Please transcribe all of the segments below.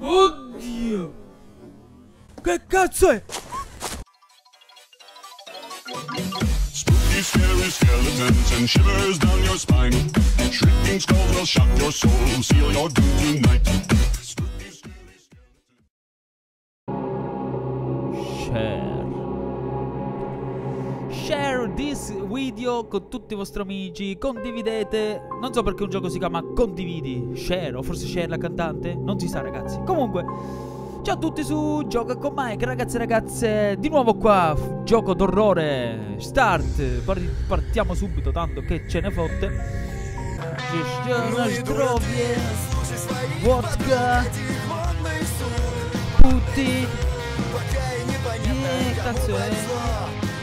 Oddio! Che cazzo è? Spooky, scary skeletons and shivers down your spine. Shrieking skulls will shock your soul, seal your doom tonight. Spooky, scary skeletons. Share. this video con tutti i vostri amici, condividete, non so perché un gioco si chiama condividi, share o forse share la cantante, non si sa ragazzi. Comunque, ciao a tutti su Gioca con Mike, ragazzi e ragazze, di nuovo qua, gioco d'orrore, start, partiamo subito tanto che ce ne fotte. Здоровье, водка, пути, и так все.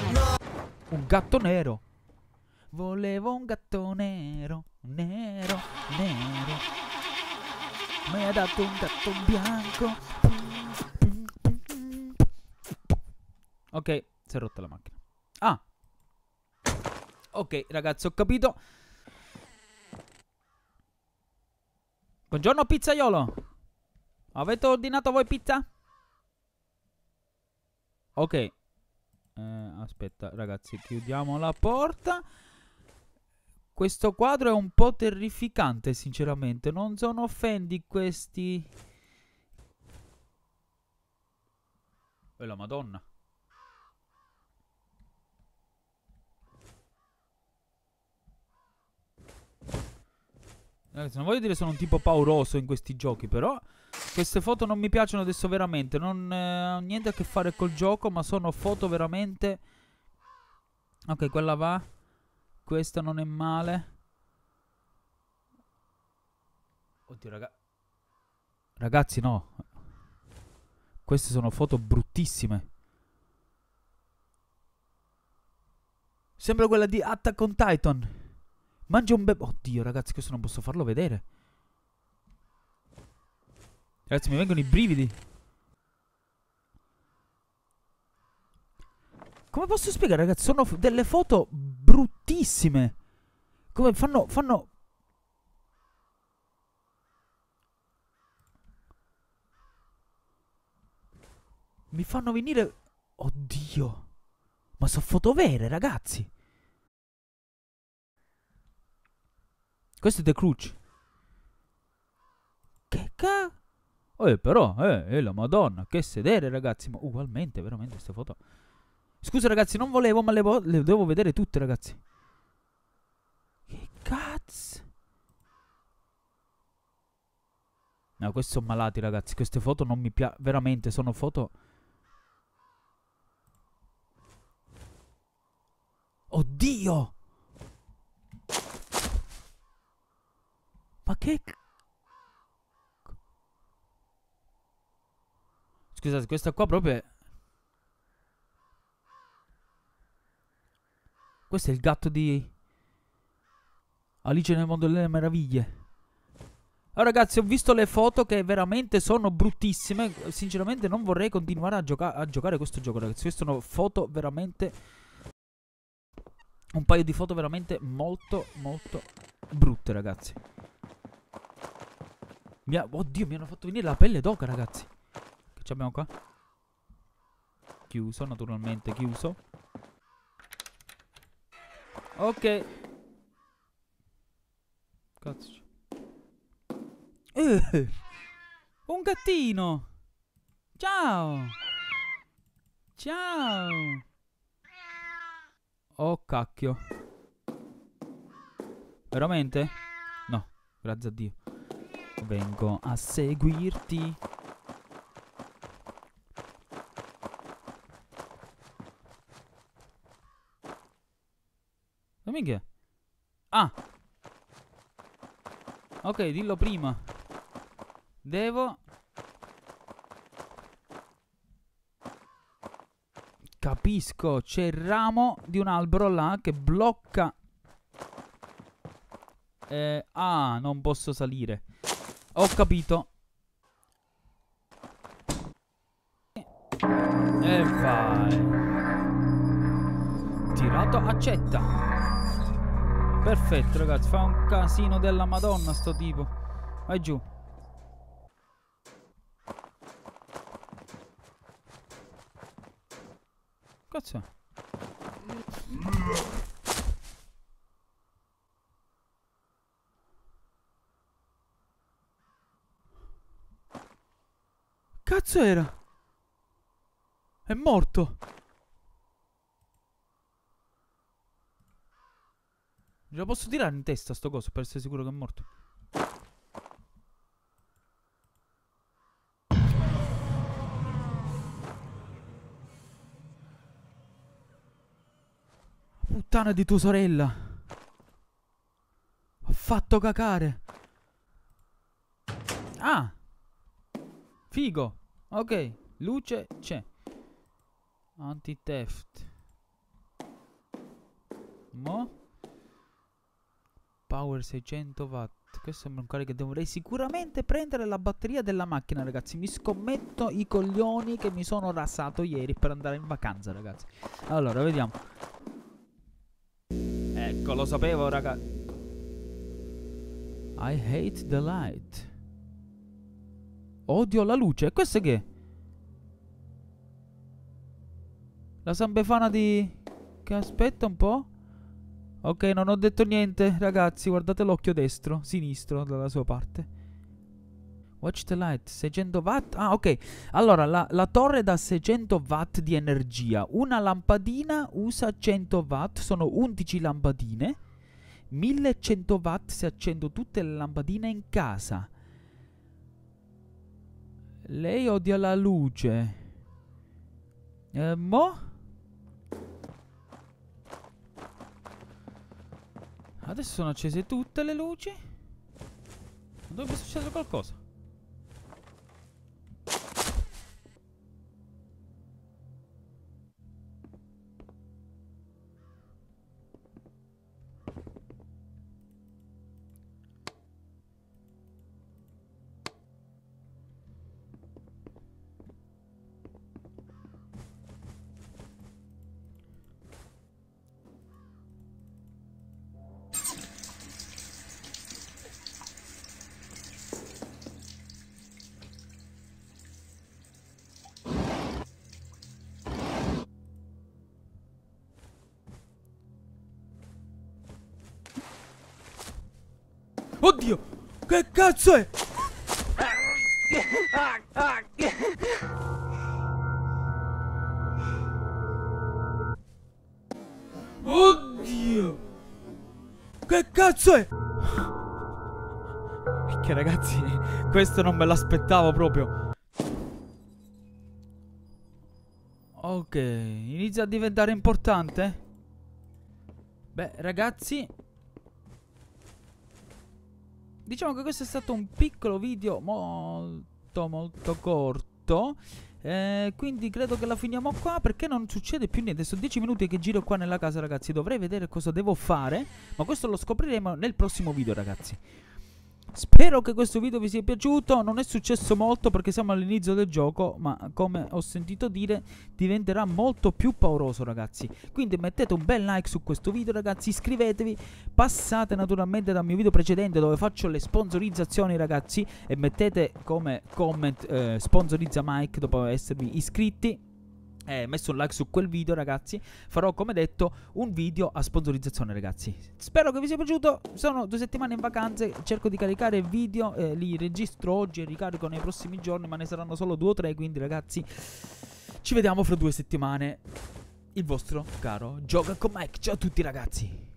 Un gatto nero. Volevo un gatto nero, nero, nero. Mi ha dato un gatto bianco. Ok, si è rotta la macchina. Ah. Ok, ragazzi, ho capito. Buongiorno pizzaiolo. Avete ordinato voi pizza? Ok. Eh, aspetta, ragazzi, chiudiamo la porta. Questo quadro è un po' terrificante, sinceramente. Non sono offendi questi... E la madonna. Ragazzi, non voglio dire sono un tipo pauroso in questi giochi, però... Queste foto non mi piacciono adesso veramente, non eh, ho niente a che fare col gioco, ma sono foto veramente... Ok, quella va. Questa non è male. Oddio, raga... Ragazzi, no. Queste sono foto bruttissime. Sembra quella di Attack on Titan. Mangia un bebè. Oddio, ragazzi, questo non posso farlo vedere. Ragazzi, mi vengono i brividi. Come posso spiegare, ragazzi? Sono delle foto bruttissime. Come fanno... fanno... Mi fanno venire... Oddio. Ma sono foto vere, ragazzi. Questo è The Cruce. Che cazzo? Eh, però, eh, eh, la madonna, che sedere, ragazzi. Ma ugualmente, veramente, queste foto. Scusa, ragazzi, non volevo, ma le, vo- le devo vedere tutte, ragazzi. Che cazzo. No, questi sono malati, ragazzi. Queste foto non mi piacciono. Veramente, sono foto... Oddio! Ma che Scusate, questa qua proprio è... Questo è il gatto di... Alice nel mondo delle meraviglie. Allora oh, ragazzi, ho visto le foto che veramente sono bruttissime. Sinceramente non vorrei continuare a, gioca a giocare questo gioco, ragazzi. Queste sono foto veramente... Un paio di foto veramente molto, molto brutte, ragazzi. Mi ha... Oddio, mi hanno fatto venire la pelle d'oca, ragazzi. Che abbiamo qua? Chiuso, naturalmente chiuso. Ok. Cazzo. Eh, un gattino. Ciao. Ciao. Oh cacchio. Veramente? No, grazie a Dio. Vengo a seguirti. Come che? Ah! Ok, dillo prima. Devo... Capisco, c'è il ramo di un albero là che blocca... Eh, ah, non posso salire. Ho capito. E vai. Tirato accetta. Perfetto ragazzi, fa un casino della madonna sto tipo. Vai giù. Cazzo. Cazzo era? È morto. Ce Lo posso tirare in testa sto coso per essere sicuro che è morto. Puttana di tua sorella. Ho fatto cacare. Ah. Figo. Ok. Luce c'è. Anti-theft. Mo' power 600 watt Questo è un carico Dovrei sicuramente prendere la batteria della macchina ragazzi Mi scommetto i coglioni che mi sono rasato ieri per andare in vacanza ragazzi Allora vediamo Ecco lo sapevo raga I hate the light Odio la luce Questo che è? La San Befana di... Che aspetta un po' Ok, non ho detto niente, ragazzi, guardate l'occhio destro, sinistro dalla sua parte. Watch the light, 600 watt. Ah, ok. Allora, la, la, torre da 600 watt di energia. Una lampadina usa 100 watt, sono 11 lampadine. 1100 watt se accendo tutte le lampadine in casa. Lei odia la luce. Eh, mo'? Adesso sono accese tutte le luci. Dovrebbe succedere qualcosa. Oddio! Che cazzo è? Oddio! Che cazzo è? Che ragazzi, questo non me l'aspettavo proprio. Ok, inizia a diventare importante. Beh, ragazzi, diciamo che questo è stato un piccolo video molto molto corto eh, quindi credo che la finiamo qua perché non succede più niente Sono 10 minuti che giro qua nella casa ragazzi Dovrei vedere cosa devo fare Ma questo lo scopriremo nel prossimo video ragazzi Spero che questo video vi sia piaciuto, non è successo molto perché siamo all'inizio del gioco, ma come ho sentito dire diventerà molto più pauroso ragazzi. Quindi mettete un bel like su questo video ragazzi, iscrivetevi, passate naturalmente dal mio video precedente dove faccio le sponsorizzazioni ragazzi e mettete come comment eh, sponsorizza Mike dopo esservi iscritti eh, messo un like su quel video ragazzi farò come detto un video a sponsorizzazione ragazzi spero che vi sia piaciuto sono due settimane in vacanze cerco di caricare video eh, li registro oggi e ricarico nei prossimi giorni ma ne saranno solo due o tre quindi ragazzi ci vediamo fra due settimane il vostro caro Gioca con Mike ciao a tutti ragazzi